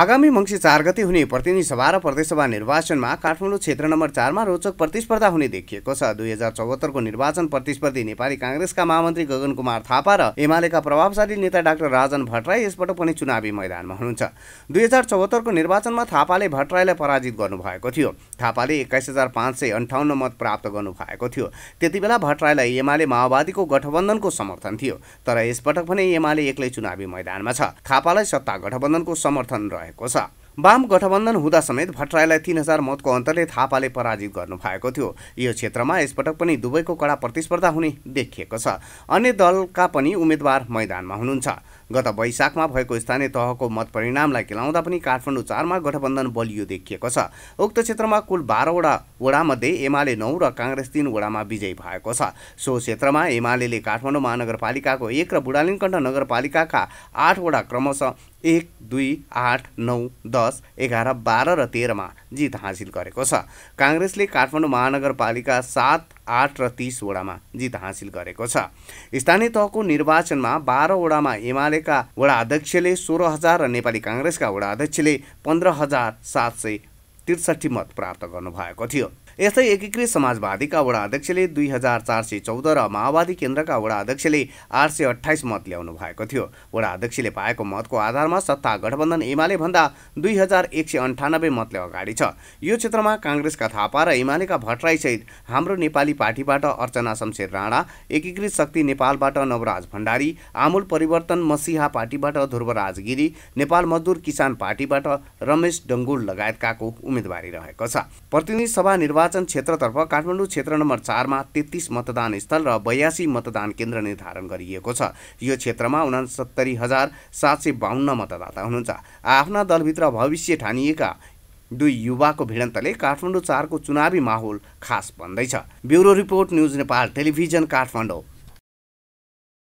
आगामी मङ्सिर चार गते हुने प्रतिनिधि सभा र प्रदेशसभा निर्वाचनमा काठमाडौँ क्षेत्र नम्बर चारमा रोचक प्रतिस्पर्धा हुने देखिएको छ दुई हजार चौहत्तरको निर्वाचन प्रतिस्पर्धी नेपाली काङ्ग्रेसका महामन्त्री गगन कुमार थापा र एमालेका प्रभावशाली नेता डाक्टर राजन भट्टराई यसपटक पनि चुनावी मैदानमा हुनुहुन्छ दुई हजार चौहत्तरको निर्वाचनमा थापाले भट्टराईलाई पराजित गर्नुभएको थियो थापाले एक्काइस हजार पाँच सय अन्ठाउन्न मत प्राप्त गर्नुभएको थियो त्यति बेला भट्टराईलाई एमाले माओवादीको गठबन्धनको समर्थन थियो तर यसपटक पनि एमाले एक्लै चुनावी मैदानमा छ थापालाई सत्ता गठबन्धनको समर्थन रहेको छ वाम गठबन्धन हुँदा समेत भट्टराईलाई तीन हजार मतको अन्तरले थापाले पराजित गर्नु भएको थियो यो क्षेत्रमा यसपटक पनि दुवैको कडा प्रतिस्पर्धा हुने देखिएको छ अन्य दलका पनि उम्मेद्वार मैदानमा हुनुहुन्छ गत वैशाखमा भएको स्थानीय तहको मतपरिणामलाई परिणामलाई खेलाउँदा पनि काठमाडौँ चारमा गठबन्धन बलियो देखिएको छ उक्त क्षेत्रमा कुल बाह्रवटा वडामध्ये एमाले नौ र काङ्ग्रेस तीन वडामा विजयी भएको छ सो क्षेत्रमा एमाले काठमाडौँ महानगरपालिकाको एक र बुढालिङकण्ड नगरपालिकाका आठवटा क्रमशः एक दुई आठ नौ दस एघार बाह्र र तेह्रमा जित हासिल गरेको छ काङ्ग्रेसले काठमाडौँ महानगरपालिका सात आठ र तिसवटामा जित हासिल गरेको छ स्थानीय तहको निर्वाचनमा बाह्रवटामा एमालेका वडा अध्यक्षले सोह्र हजार र नेपाली काङ्ग्रेसका वडा अध्यक्षले पन्ध्र हजार सात सय त्रिसठी मत प्राप्त गर्नुभएको थियो यस्तै एकीकृत समाजवादीका वडा अध्यक्षले दुई हजार चार सय चौध र माओवादी केन्द्रका वडा अध्यक्षले आठ सय अठाइस मत ल्याउनु भएको थियो वडा अध्यक्षले पाएको मतको आधारमा सत्ता गठबन्धन एमाले भन्दा दुई हजार एक सय अन्ठानब्बे मतले अगाडि छ यो क्षेत्रमा काङ्ग्रेसका थापा र एमालेका भट्टराईसहित हाम्रो नेपाली पार्टीबाट अर्चना शमशेर राणा एकीकृत शक्ति नेपालबाट नवराज भण्डारी आमूल परिवर्तन मसिहा पार्टीबाट ध्रुवराज गिरी नेपाल मजदुर किसान पार्टीबाट रमेश डङ्गुल लगायतकाको उम्मेदवारी रहेको छ प्रतिनिधि सभा निर्वाचन निर्वाचन क्षेत्रतर्फ काठमाडौँ क्षेत्र नम्बर चारमा तेत्तिस मतदान स्थल र बयासी मतदान केन्द्र निर्धारण गरिएको छ यो क्षेत्रमा उनासत्तरी हजार सात सय बाहन्न मतदाता हुनुहुन्छ आफ्ना दलभित्र भविष्य ठानिएका दुई युवाको भिडन्तले काठमाडौँ चारको चुनावी माहौल खास बन्दैछ bureau report news Nepal television Kathmandu